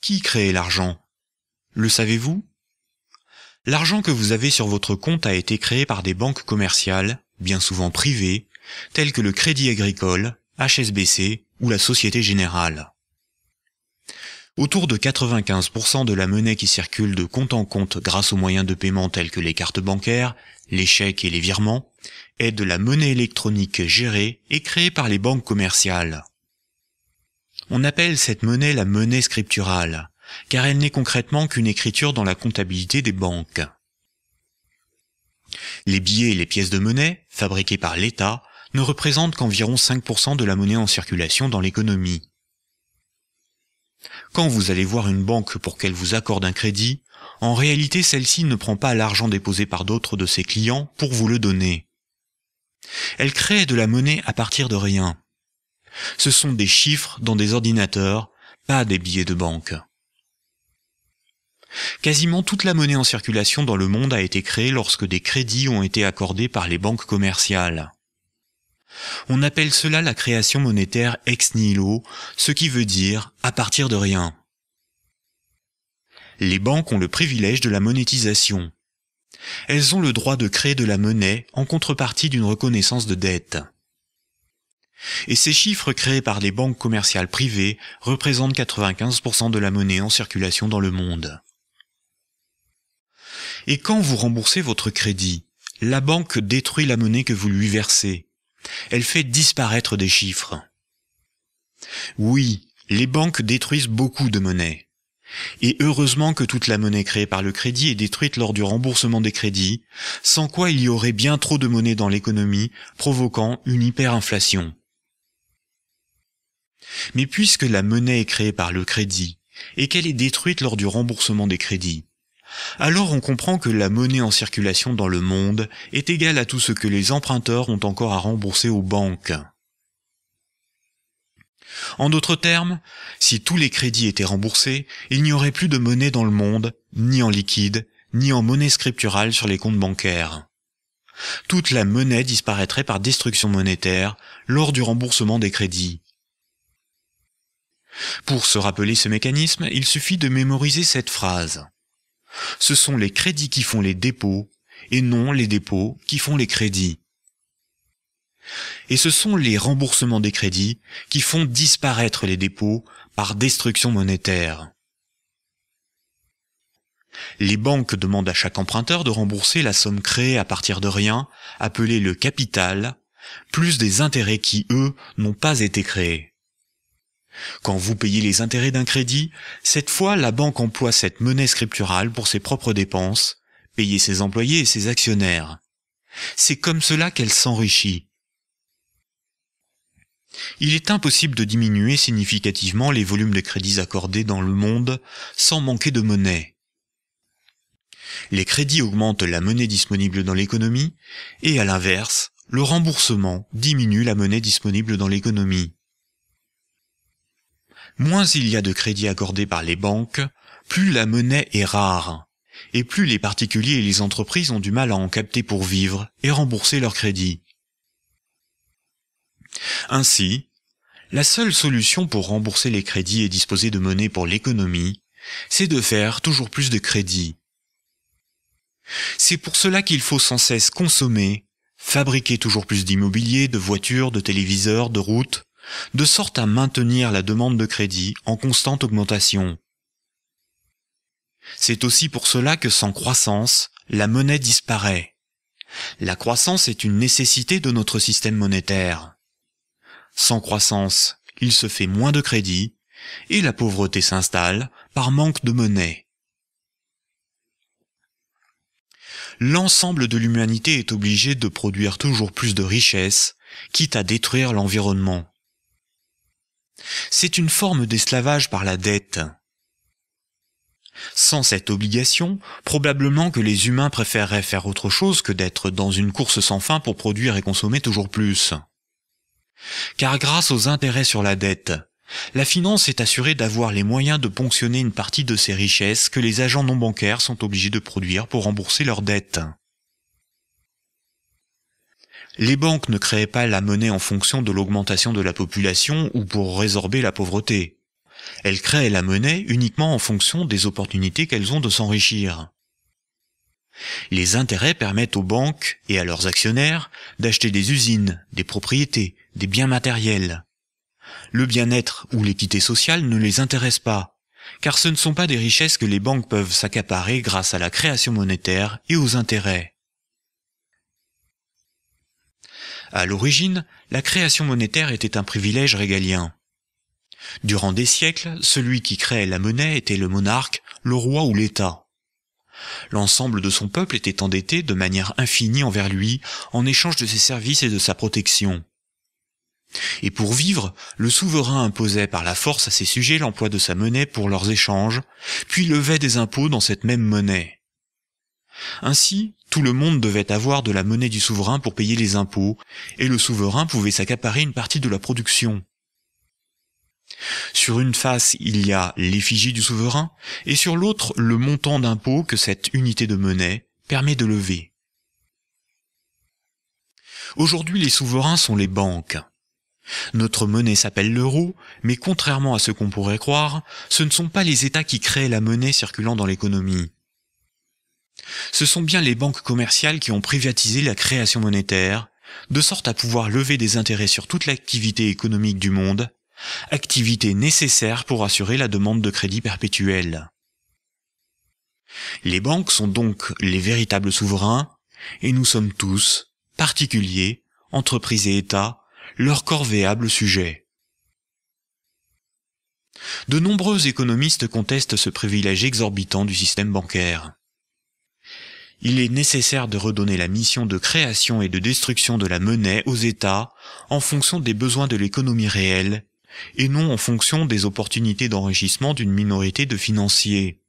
Qui crée l'argent Le savez-vous L'argent que vous avez sur votre compte a été créé par des banques commerciales, bien souvent privées, telles que le Crédit Agricole, HSBC ou la Société Générale. Autour de 95% de la monnaie qui circule de compte en compte grâce aux moyens de paiement tels que les cartes bancaires, les chèques et les virements, est de la monnaie électronique gérée et créée par les banques commerciales. On appelle cette monnaie la monnaie scripturale, car elle n'est concrètement qu'une écriture dans la comptabilité des banques. Les billets et les pièces de monnaie, fabriquées par l'État, ne représentent qu'environ 5% de la monnaie en circulation dans l'économie. Quand vous allez voir une banque pour qu'elle vous accorde un crédit, en réalité celle-ci ne prend pas l'argent déposé par d'autres de ses clients pour vous le donner. Elle crée de la monnaie à partir de rien. Ce sont des chiffres dans des ordinateurs, pas des billets de banque. Quasiment toute la monnaie en circulation dans le monde a été créée lorsque des crédits ont été accordés par les banques commerciales. On appelle cela la création monétaire ex nihilo, ce qui veut dire à partir de rien. Les banques ont le privilège de la monétisation. Elles ont le droit de créer de la monnaie en contrepartie d'une reconnaissance de dette. Et ces chiffres créés par les banques commerciales privées représentent 95% de la monnaie en circulation dans le monde. Et quand vous remboursez votre crédit, la banque détruit la monnaie que vous lui versez. Elle fait disparaître des chiffres. Oui, les banques détruisent beaucoup de monnaie. Et heureusement que toute la monnaie créée par le crédit est détruite lors du remboursement des crédits, sans quoi il y aurait bien trop de monnaie dans l'économie, provoquant une hyperinflation. Mais puisque la monnaie est créée par le crédit, et qu'elle est détruite lors du remboursement des crédits, alors on comprend que la monnaie en circulation dans le monde est égale à tout ce que les emprunteurs ont encore à rembourser aux banques. En d'autres termes, si tous les crédits étaient remboursés, il n'y aurait plus de monnaie dans le monde, ni en liquide, ni en monnaie scripturale sur les comptes bancaires. Toute la monnaie disparaîtrait par destruction monétaire lors du remboursement des crédits, pour se rappeler ce mécanisme, il suffit de mémoriser cette phrase. Ce sont les crédits qui font les dépôts et non les dépôts qui font les crédits. Et ce sont les remboursements des crédits qui font disparaître les dépôts par destruction monétaire. Les banques demandent à chaque emprunteur de rembourser la somme créée à partir de rien, appelée le capital, plus des intérêts qui, eux, n'ont pas été créés. Quand vous payez les intérêts d'un crédit, cette fois la banque emploie cette monnaie scripturale pour ses propres dépenses, payer ses employés et ses actionnaires. C'est comme cela qu'elle s'enrichit. Il est impossible de diminuer significativement les volumes de crédits accordés dans le monde sans manquer de monnaie. Les crédits augmentent la monnaie disponible dans l'économie et à l'inverse, le remboursement diminue la monnaie disponible dans l'économie moins il y a de crédits accordés par les banques, plus la monnaie est rare, et plus les particuliers et les entreprises ont du mal à en capter pour vivre et rembourser leurs crédits. Ainsi, la seule solution pour rembourser les crédits et disposer de monnaie pour l'économie, c'est de faire toujours plus de crédits. C'est pour cela qu'il faut sans cesse consommer, fabriquer toujours plus d'immobilier, de voitures, de téléviseurs, de routes, de sorte à maintenir la demande de crédit en constante augmentation. C'est aussi pour cela que sans croissance, la monnaie disparaît. La croissance est une nécessité de notre système monétaire. Sans croissance, il se fait moins de crédit, et la pauvreté s'installe par manque de monnaie. L'ensemble de l'humanité est obligé de produire toujours plus de richesses, quitte à détruire l'environnement. C'est une forme d'esclavage par la dette. Sans cette obligation, probablement que les humains préféreraient faire autre chose que d'être dans une course sans fin pour produire et consommer toujours plus. Car grâce aux intérêts sur la dette, la finance est assurée d'avoir les moyens de ponctionner une partie de ces richesses que les agents non bancaires sont obligés de produire pour rembourser leurs dettes. Les banques ne créent pas la monnaie en fonction de l'augmentation de la population ou pour résorber la pauvreté. Elles créent la monnaie uniquement en fonction des opportunités qu'elles ont de s'enrichir. Les intérêts permettent aux banques et à leurs actionnaires d'acheter des usines, des propriétés, des biens matériels. Le bien-être ou l'équité sociale ne les intéresse pas, car ce ne sont pas des richesses que les banques peuvent s'accaparer grâce à la création monétaire et aux intérêts. À l'origine, la création monétaire était un privilège régalien. Durant des siècles, celui qui créait la monnaie était le monarque, le roi ou l'État. L'ensemble de son peuple était endetté de manière infinie envers lui en échange de ses services et de sa protection. Et pour vivre, le souverain imposait par la force à ses sujets l'emploi de sa monnaie pour leurs échanges, puis levait des impôts dans cette même monnaie. Ainsi, tout le monde devait avoir de la monnaie du souverain pour payer les impôts, et le souverain pouvait s'accaparer une partie de la production. Sur une face, il y a l'effigie du souverain, et sur l'autre, le montant d'impôts que cette unité de monnaie permet de lever. Aujourd'hui, les souverains sont les banques. Notre monnaie s'appelle l'euro, mais contrairement à ce qu'on pourrait croire, ce ne sont pas les États qui créent la monnaie circulant dans l'économie ce sont bien les banques commerciales qui ont privatisé la création monétaire, de sorte à pouvoir lever des intérêts sur toute l'activité économique du monde, activité nécessaire pour assurer la demande de crédit perpétuel. Les banques sont donc les véritables souverains, et nous sommes tous, particuliers, entreprises et États, leurs corvéables sujets. De nombreux économistes contestent ce privilège exorbitant du système bancaire il est nécessaire de redonner la mission de création et de destruction de la monnaie aux États en fonction des besoins de l'économie réelle, et non en fonction des opportunités d'enrichissement d'une minorité de financiers.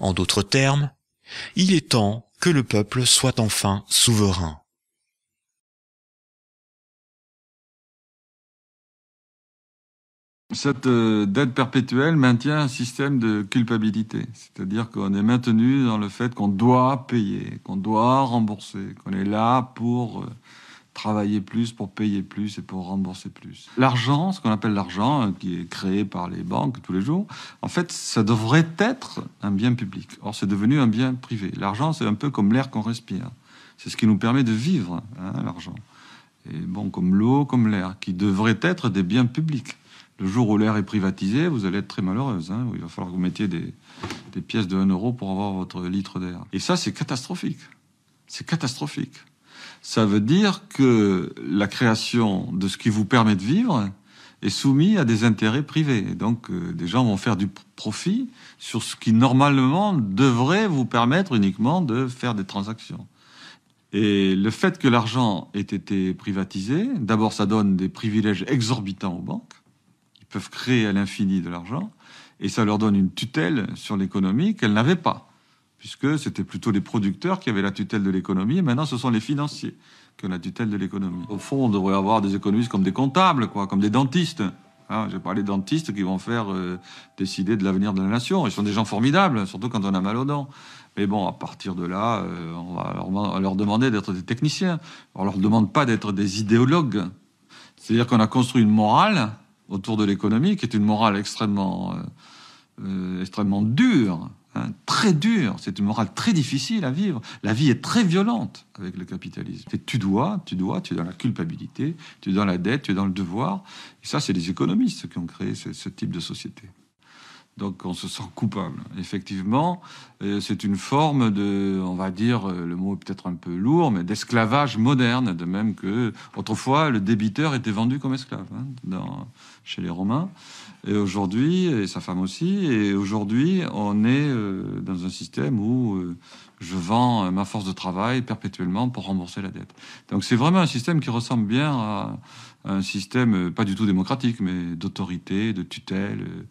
En d'autres termes, il est temps que le peuple soit enfin souverain. Cette euh, dette perpétuelle maintient un système de culpabilité, c'est-à-dire qu'on est maintenu dans le fait qu'on doit payer, qu'on doit rembourser, qu'on est là pour euh, travailler plus, pour payer plus et pour rembourser plus. L'argent, ce qu'on appelle l'argent, euh, qui est créé par les banques tous les jours, en fait, ça devrait être un bien public. Or, c'est devenu un bien privé. L'argent, c'est un peu comme l'air qu'on respire. C'est ce qui nous permet de vivre, hein, l'argent. Et bon, comme l'eau, comme l'air, qui devraient être des biens publics le jour où l'air est privatisé, vous allez être très malheureuse. Hein. Il va falloir que vous mettiez des, pièces de 1 euro pour avoir votre litre d'air. Et ça, c'est catastrophique. C'est catastrophique. Ça veut dire que la création de ce qui vous permet de vivre est soumise à des intérêts privés. donc, euh, des gens vont faire du profit sur ce qui, normalement, devrait vous permettre uniquement de faire des transactions. Et le fait que l'argent ait été privatisé, d'abord, ça donne des privilèges exorbitants aux banques peuvent créer à l'infini de l'argent, et ça leur donne une tutelle sur l'économie qu'elles n'avaient pas, puisque c'était plutôt les producteurs qui avaient la tutelle de l'économie, et maintenant ce sont les financiers qui ont la tutelle de l'économie. Au fond, on devrait avoir des économistes comme des comptables, quoi, comme des dentistes. Hein, J'ai parlé de dentistes qui vont faire euh, décider de l'avenir de la nation. Ils sont des gens formidables, surtout quand on a mal aux dents. Mais bon, à partir de là, euh, on va leur, leur demander d'être des techniciens. On leur demande pas d'être des idéologues. C'est-à-dire qu'on a construit une morale autour de l'économie, qui est une morale extrêmement, euh, euh, extrêmement dure, hein, très dure. C'est une morale très difficile à vivre. La vie est très violente avec le capitalisme. tu dois, tu dois, tu es dans la culpabilité, tu es dans la dette, tu es dans le devoir. Et ça, c'est les économistes qui ont créé ce type de société. Donc on se sent coupable. Effectivement, euh, c'est une forme de, on va dire, euh, le mot est peut-être un peu lourd, mais d'esclavage moderne, de même que autrefois le débiteur était vendu comme esclave hein, chez les Romains, et aujourd'hui, et sa femme aussi, et aujourd'hui on est euh, dans un système où je vends ma force de travail perpétuellement pour rembourser la dette. Donc c'est vraiment un système qui ressemble bien à un système euh, pas du tout démocratique, mais d'autorité, de tutelle, euh,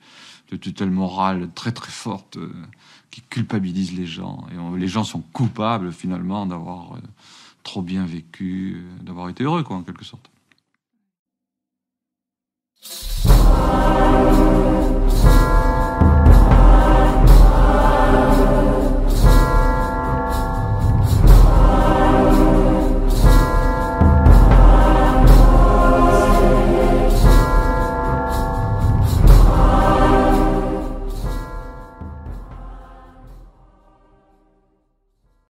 de tutelle morale très très forte euh, qui culpabilise les gens. Et les gens sont coupables finalement d'avoir trop bien vécu, d'avoir été heureux, quoi, en quelque sorte.